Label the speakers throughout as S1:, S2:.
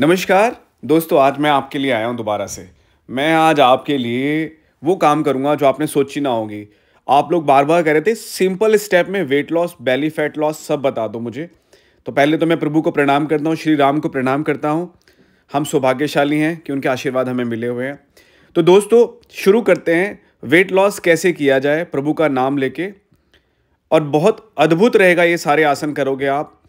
S1: नमस्कार दोस्तों आज मैं आपके लिए आया हूँ दोबारा से मैं आज आपके लिए वो काम करूँगा जो आपने सोची ना होगी आप लोग बार बार कह रहे थे सिंपल स्टेप में weight loss belly fat loss सब बता दो मुझे तो पहले तो मैं प्रभु को प्रणाम करता हूँ श्री राम को प्रणाम करता हूँ हम सौभाग्यशाली हैं कि उनके आशीर्वाद हमें मिले हुए हैं तो दोस्तों शुरू करते हैं वेट लॉस कैसे किया जाए प्रभु का नाम लेके और बहुत अद्भुत रहेगा ये सारे आसन करोगे आप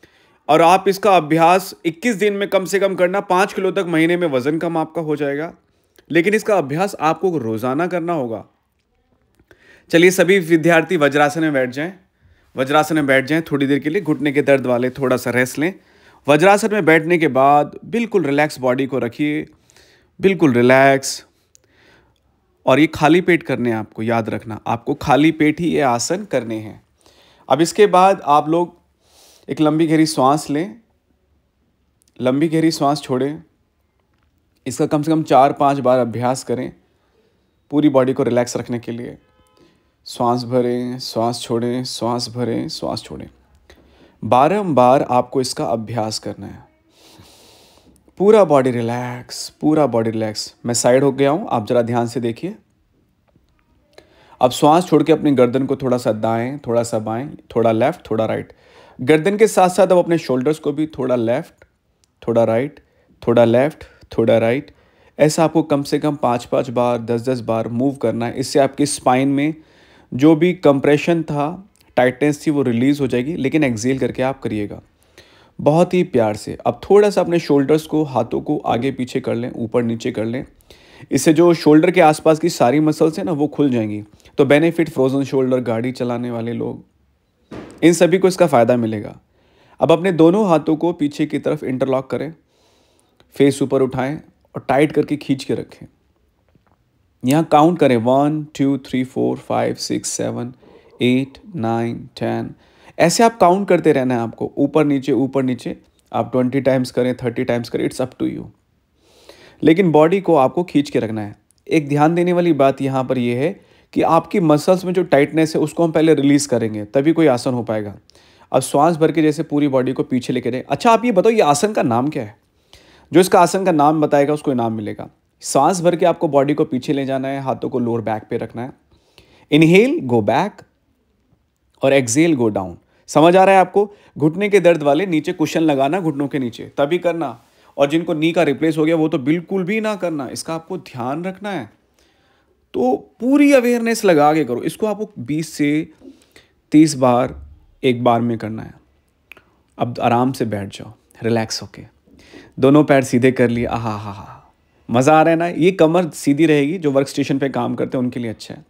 S1: और आप इसका अभ्यास 21 दिन में कम से कम करना पाँच किलो तक महीने में वज़न कम आपका हो जाएगा लेकिन इसका अभ्यास आपको रोज़ाना करना होगा चलिए सभी विद्यार्थी वज्रासन में बैठ जाएं वज्रासन में बैठ जाएं थोड़ी देर के लिए घुटने के दर्द वाले थोड़ा सा रेस्ट लें वज्रासन में बैठने के बाद बिल्कुल रिलैक्स बॉडी को रखिए बिल्कुल रिलैक्स और ये खाली पेट करने हैं आपको याद रखना आपको खाली पेट ही ये आसन करने हैं अब इसके बाद आप लोग एक लंबी गहरी सांस लें लंबी गहरी सांस छोड़ें इसका कम से कम चार पांच बार अभ्यास करें पूरी बॉडी को रिलैक्स रखने के लिए सांस भरें सांस छोड़ें सांस भरें सांस छोड़ें बारंबार आपको इसका अभ्यास करना है पूरा बॉडी रिलैक्स पूरा बॉडी रिलैक्स मैं साइड हो गया हूँ आप ज़रा ध्यान से देखिए अब श्वास छोड़ के अपनी गर्दन को थोड़ा सा दाएं थोड़ा सा बाएं थोड़ा लेफ्ट थोड़ा राइट गर्दन के साथ साथ अब अपने शोल्डर्स को भी थोड़ा लेफ्ट थोड़ा राइट थोड़ा लेफ्ट थोड़ा राइट ऐसा आपको कम से कम पाँच पाँच बार दस दस बार मूव करना है इससे आपकी स्पाइन में जो भी कंप्रेशन था टाइटनेस थी वो रिलीज़ हो जाएगी लेकिन एक्जेल करके आप करिएगा बहुत ही प्यार से अब थोड़ा सा अपने शोल्डर्स को हाथों को आगे पीछे कर लें ऊपर नीचे कर लें इससे जो शोल्डर के आसपास की सारी मसल्स हैं ना वो खुल जाएंगी तो बेनिफिट फ्रोजन शोल्डर गाड़ी चलाने वाले लोग इन सभी को इसका फ़ायदा मिलेगा अब अपने दोनों हाथों को पीछे की तरफ इंटरलॉक करें फेस ऊपर उठाएं और टाइट करके खींच के रखें यहाँ काउंट करें one two three four five six seven eight nine ten ऐसे आप काउंट करते रहना है आपको ऊपर नीचे ऊपर नीचे आप ट्वेंटी टाइम्स करें थर्टी टाइम्स करें इट्स अप टू यू लेकिन बॉडी को आपको खींच के रखना है एक ध्यान देने वाली बात यहाँ पर यह है कि आपकी मसल्स में जो टाइटनेस है उसको हम पहले रिलीज़ करेंगे तभी कोई आसन हो पाएगा अब श्वास भर के जैसे पूरी बॉडी को पीछे लेके जाए अच्छा आप ये बताओ ये आसन का नाम क्या है जो इसका आसन का नाम बताएगा उसको इनाम मिलेगा सांस भर के आपको बॉडी को पीछे ले जाना है हाथों को लोअर बैक पे रखना है इनहेल गो बैक और एक्सेल गो डाउन समझ आ रहा है आपको घुटने के दर्द वाले नीचे कुशन लगाना घुटनों के नीचे तभी करना और जिनको नी का रिप्लेस हो गया वो तो बिल्कुल भी ना करना इसका आपको ध्यान रखना है तो पूरी अवेयरनेस लगा के करो इसको आपको 20 से 30 बार एक बार में करना है अब आराम से बैठ जाओ रिलैक्स होके दोनों पैर सीधे कर लिए आह हा हा मज़ा आ रहा है ना ये कमर सीधी रहेगी जो वर्क स्टेशन पर काम करते हैं उनके लिए अच्छा है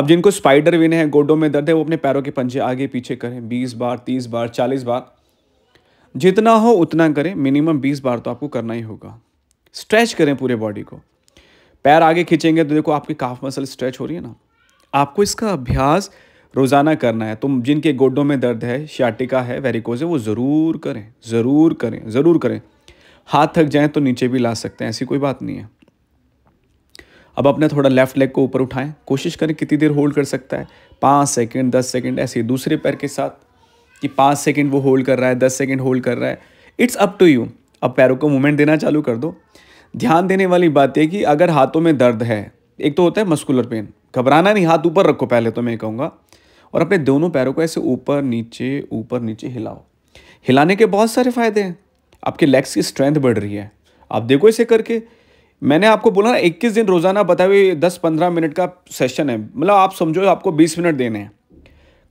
S1: अब जिनको स्पाइडर विन है गोडों में दर्द है वो अपने पैरों के पंजे आगे पीछे करें बीस बार तीस बार चालीस बार जितना हो उतना करें मिनिमम बीस बार तो आपको करना ही होगा स्ट्रेच करें पूरे बॉडी को पैर आगे खींचेंगे तो देखो आपकी काफ मसल स्ट्रेच हो रही है ना आपको इसका अभ्यास रोज़ाना करना है तुम जिनके गोडों में दर्द है शाटिका है वेरिकोज है वो ज़रूर करें ज़रूर करें ज़रूर करें हाथ थक जाएं तो नीचे भी ला सकते हैं ऐसी कोई बात नहीं है अब अपने थोड़ा लेफ्ट लेग को ऊपर उठाएं कोशिश करें कितनी देर होल्ड कर सकता है पाँच सेकेंड दस सेकेंड ऐसे दूसरे पैर के साथ कि पाँच सेकेंड वो होल्ड कर रहा है दस सेकेंड होल्ड कर रहा है इट्स अप टू यू अब पैरों को मूवमेंट देना चालू कर दो ध्यान देने वाली बात यह कि अगर हाथों में दर्द है एक तो होता है मस्कुलर पेन घबराना नहीं हाथ ऊपर रखो पहले तो मैं कहूँगा और अपने दोनों पैरों को ऐसे ऊपर नीचे ऊपर नीचे हिलाओ हिलाने के बहुत सारे फ़ायदे हैं आपके लेग्स की स्ट्रेंथ बढ़ रही है आप देखो इसे करके मैंने आपको बोला ना इक्कीस दिन रोज़ाना बताए हुए दस पंद्रह मिनट का सेशन है मतलब आप समझो आपको बीस मिनट देने हैं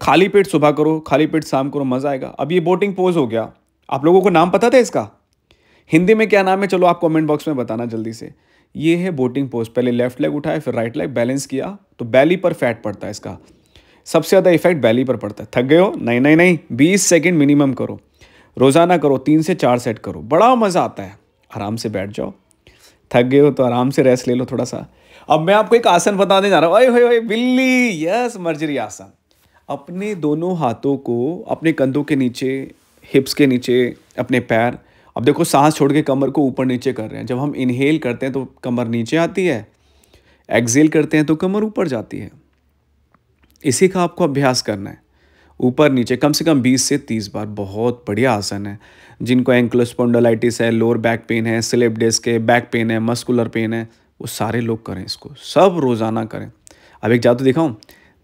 S1: खाली पेट सुबह करो खाली पेट शाम करो मज़ा आएगा अब ये बोटिंग पोज हो गया आप लोगों को नाम पता था इसका हिंदी में क्या नाम है चलो आप कमेंट बॉक्स में बताना जल्दी से ये है बोटिंग पोस्ट पहले लेफ्ट लेग उठाए फिर राइट लेग बैलेंस किया तो बैली पर फैट पड़ता है इसका सबसे ज़्यादा इफेक्ट बैली पर पड़ता है थक गए हो नहीं नहीं नहीं बीस सेकेंड मिनिमम करो रोज़ाना करो तीन से चार सेट करो बड़ा मज़ा आता है आराम से बैठ जाओ थक गए हो तो आराम से रेस्ट ले लो थोड़ा सा अब मैं आपको एक आसन बताने जा रहा हूँ अरे बिल्ली यस मर्जरी आसन अपने दोनों हाथों को अपने कंधों के नीचे हिप्स के नीचे अपने पैर अब देखो सांस छोड़ के कमर को ऊपर नीचे कर रहे हैं जब हम इनहेल करते हैं तो कमर नीचे आती है एक्सेल करते हैं तो कमर ऊपर जाती है इसी का आपको अभ्यास करना है ऊपर नीचे कम से कम 20 से 30 बार बहुत बढ़िया आसन है जिनको एंक्लोस्पोंडोलाइटिस है लोअर बैक पेन है स्लिप डिस्क है बैक पेन है मस्कुलर पेन है वो सारे लोग करें इसको सब रोज़ाना करें अब एक जादू दिखाऊँ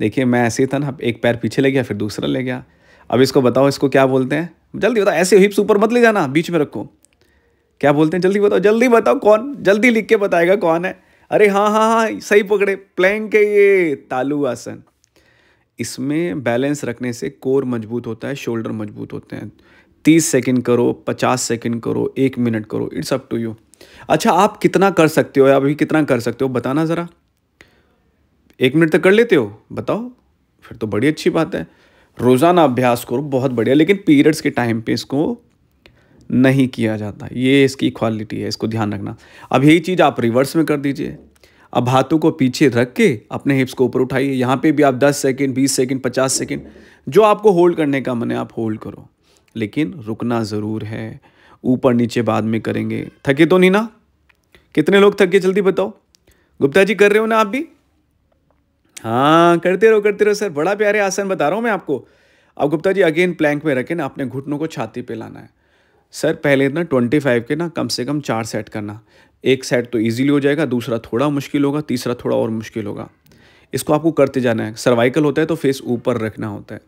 S1: देखिए मैं ऐसे ही था ना एक पैर पीछे ले गया फिर दूसरा ले गया अब इसको बताओ इसको क्या बोलते हैं जल्दी बताओ ऐसे हिप्स ऊपर मत ले जाना बीच में रखो क्या बोलते हैं जल्दी बताओ जल्दी बताओ कौन जल्दी लिख के बताएगा कौन है अरे हाँ हाँ हाँ सही पकड़े प्लैंग के ये तालू आसन इसमें बैलेंस रखने से कोर मजबूत होता है शोल्डर मजबूत होते हैं तीस सेकंड करो पचास सेकंड करो एक मिनट करो इट्स अप टू यू अच्छा आप कितना कर सकते हो या अभी कितना कर सकते हो बताना ज़रा एक मिनट तक कर लेते हो बताओ फिर तो बड़ी अच्छी बात है रोज़ाना अभ्यास करो बहुत बढ़िया लेकिन पीरियड्स के टाइम पे इसको नहीं किया जाता ये इसकी क्वालिटी है इसको ध्यान रखना अब यही चीज़ आप रिवर्स में कर दीजिए अब हाथों को पीछे रख के अपने हिप्स को ऊपर उठाइए यहाँ पे भी आप 10 सेकंड 20 सेकंड 50 सेकंड जो आपको होल्ड करने का मन है आप होल्ड करो लेकिन रुकना ज़रूर है ऊपर नीचे बाद में करेंगे थके तो नहीं ना कितने लोग थके जल्दी बताओ गुप्ता जी कर रहे हो ना आप भी हाँ करते रहो करते रहो सर बड़ा प्यारे आसन बता रहा हूँ मैं आपको अब गुप्ता जी अगेन प्लैंक में रखें ना अपने घुटनों को छाती पे लाना है सर पहले ना ट्वेंटी फाइव के ना कम से कम चार सेट करना एक सेट तो ईजिली हो जाएगा दूसरा थोड़ा मुश्किल होगा तीसरा थोड़ा और मुश्किल होगा इसको आपको करते जाना है सर्वाइकल होता है तो फेस ऊपर रखना होता है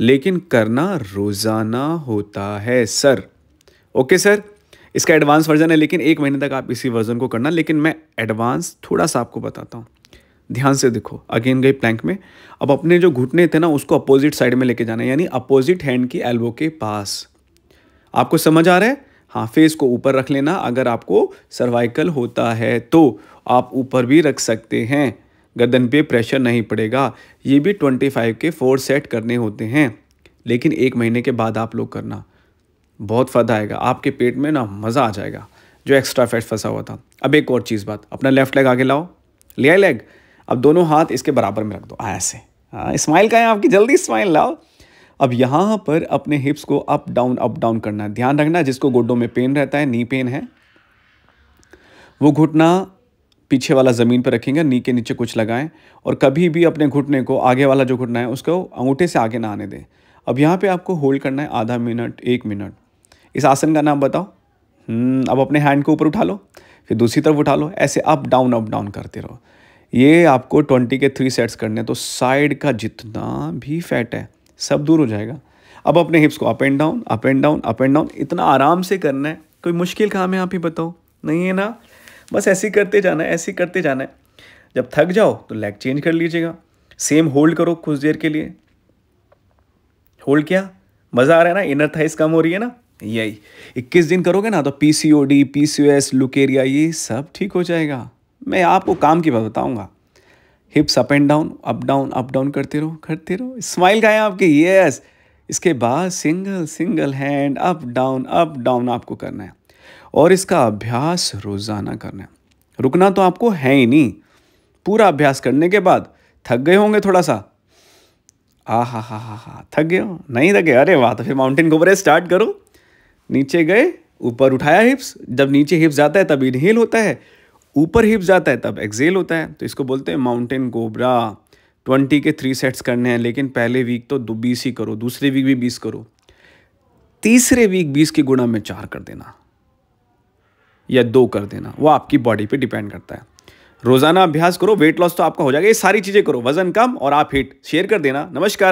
S1: लेकिन करना रोज़ाना होता है सर ओके सर इसका एडवांस वर्जन है लेकिन एक महीने तक आप इसी वर्जन को करना लेकिन मैं एडवांस थोड़ा सा आपको बताता हूँ ध्यान से देखो अगेन गई प्लैंक में अब अपने जो घुटने थे ना उसको अपोजिट साइड में लेके जाना है यानी अपोजिट हैंड की एल्बो के पास आपको समझ आ रहा है हाँ फेस को ऊपर रख लेना अगर आपको सर्वाइकल होता है तो आप ऊपर भी रख सकते हैं गर्दन पे प्रेशर नहीं पड़ेगा ये भी 25 के फोर सेट करने होते हैं लेकिन एक महीने के बाद आप लोग करना बहुत फ़ायदा आएगा आपके पेट में ना मज़ा आ जाएगा जो एक्स्ट्रा फैट फंसा हुआ था अब एक और चीज़ बात अपना लेफ़्ट लेग आगे लाओ ले लेग अब दोनों हाथ इसके बराबर में रख दो ऐसे स्माइल हाँ, का है आपकी जल्दी स्माइल लाओ अब यहाँ पर अपने हिप्स को अप डाउन अप डाउन करना है ध्यान रखना जिसको गोडों में पेन रहता है नी पेन है वो घुटना पीछे वाला ज़मीन पर रखेंगे नी के नीचे कुछ लगाएं और कभी भी अपने घुटने को आगे वाला जो घुटना है उसको अंगूठे से आगे ना आने दें अब यहाँ पे आपको होल्ड करना है आधा मिनट एक मिनट इस आसन का नाम बताओ हम्म, अब अपने हैंड को ऊपर उठा लो फिर दूसरी तरफ उठा लो ऐसे अप डाउन अप डाउन करते रहो ये आपको ट्वेंटी के थ्री सेट्स करने तो साइड का जितना भी फैट है सब दूर हो जाएगा अब अपने हिप्स को up and down up and down up and down इतना आराम से करना है कोई मुश्किल काम है आप ही बताओ नहीं है ना बस ऐसे ही करते जाना है ऐसे ही करते जाना है जब थक जाओ तो लेग चेंज कर लीजिएगा सेम होल्ड करो कुछ देर के लिए होल्ड क्या मज़ा आ रहा है ना इनर थाइस कम हो रही है ना यही इक्कीस दिन करोगे ना तो P C O D P C O S leucorrhoea ये सब ठीक हो जाएगा मैं आपको काम की बात बताऊंगा hips up and down up down up down करते रहो करते रहो स्माइल का है यस इसके बाद single single hand up down up down आपको करना है और इसका अभ्यास रोज़ाना करना है रुकना तो आपको है ही नहीं पूरा अभ्यास करने के बाद थक गए होंगे थोड़ा सा आ हा हा हा हा थक गए नहीं थके अरे वाह तो फिर माउंटेन घूम स्टार्ट करो नीचे गए ऊपर उठाया हिप्स जब नीचे हिप्स जाता है तब इनहेल होता है ऊपर हिप जाता है तब एक्जेल होता है तो इसको बोलते हैं माउंटेन कोबरा ट्वेंटी के थ्री सेट्स करने हैं लेकिन पहले वीक तो दो बीस ही करो दूसरे वीक भी बीस करो तीसरे वीक बीस के गुणा में चार कर देना या दो कर देना वो आपकी बॉडी पे डिपेंड करता है रोजाना अभ्यास करो वेट लॉस तो आपका हो जाएगा ये सारी चीज़ें करो वजन कम और आप हिट शेयर कर देना नमस्कार